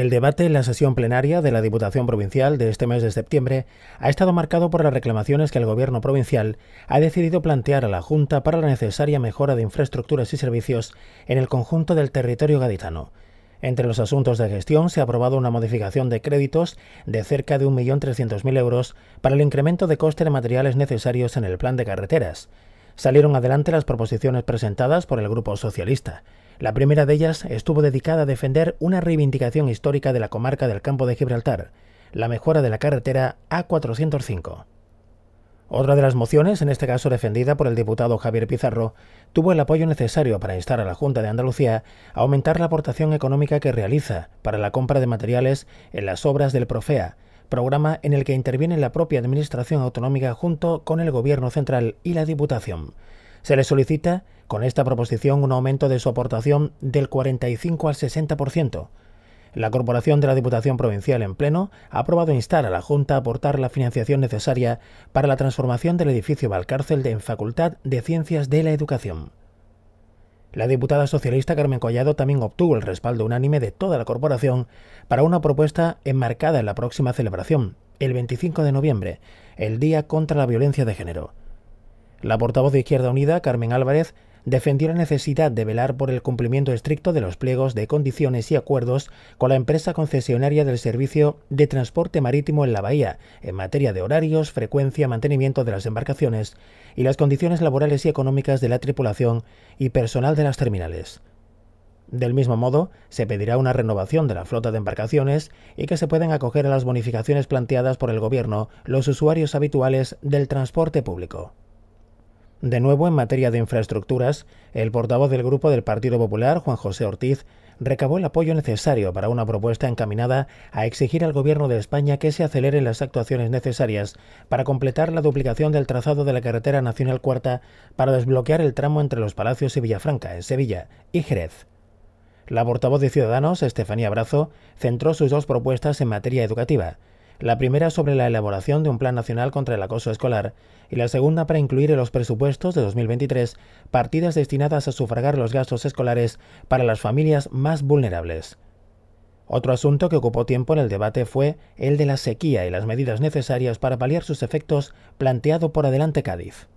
El debate en la sesión plenaria de la Diputación Provincial de este mes de septiembre ha estado marcado por las reclamaciones que el Gobierno Provincial ha decidido plantear a la Junta para la necesaria mejora de infraestructuras y servicios en el conjunto del territorio gaditano. Entre los asuntos de gestión se ha aprobado una modificación de créditos de cerca de 1.300.000 euros para el incremento de coste de materiales necesarios en el plan de carreteras salieron adelante las proposiciones presentadas por el Grupo Socialista. La primera de ellas estuvo dedicada a defender una reivindicación histórica de la comarca del Campo de Gibraltar, la mejora de la carretera A405. Otra de las mociones, en este caso defendida por el diputado Javier Pizarro, tuvo el apoyo necesario para instar a la Junta de Andalucía a aumentar la aportación económica que realiza para la compra de materiales en las obras del Profea, programa en el que interviene la propia Administración Autonómica junto con el Gobierno Central y la Diputación. Se le solicita con esta proposición un aumento de su aportación del 45 al 60%. La Corporación de la Diputación Provincial en pleno ha aprobado instar a la Junta a aportar la financiación necesaria para la transformación del edificio Valcárcel en Facultad de Ciencias de la Educación. La diputada socialista Carmen Collado también obtuvo el respaldo unánime de toda la corporación para una propuesta enmarcada en la próxima celebración, el 25 de noviembre, el Día contra la Violencia de Género. La portavoz de Izquierda Unida, Carmen Álvarez, defendió la necesidad de velar por el cumplimiento estricto de los pliegos de condiciones y acuerdos con la empresa concesionaria del servicio de transporte marítimo en la bahía, en materia de horarios, frecuencia, mantenimiento de las embarcaciones y las condiciones laborales y económicas de la tripulación y personal de las terminales. Del mismo modo, se pedirá una renovación de la flota de embarcaciones y que se puedan acoger a las bonificaciones planteadas por el Gobierno los usuarios habituales del transporte público. De nuevo, en materia de infraestructuras, el portavoz del Grupo del Partido Popular, Juan José Ortiz, recabó el apoyo necesario para una propuesta encaminada a exigir al Gobierno de España que se aceleren las actuaciones necesarias para completar la duplicación del trazado de la carretera nacional cuarta para desbloquear el tramo entre los Palacios y Villafranca, en Sevilla, y Jerez. La portavoz de Ciudadanos, Estefanía Brazo, centró sus dos propuestas en materia educativa la primera sobre la elaboración de un plan nacional contra el acoso escolar y la segunda para incluir en los presupuestos de 2023 partidas destinadas a sufragar los gastos escolares para las familias más vulnerables. Otro asunto que ocupó tiempo en el debate fue el de la sequía y las medidas necesarias para paliar sus efectos planteado por Adelante Cádiz.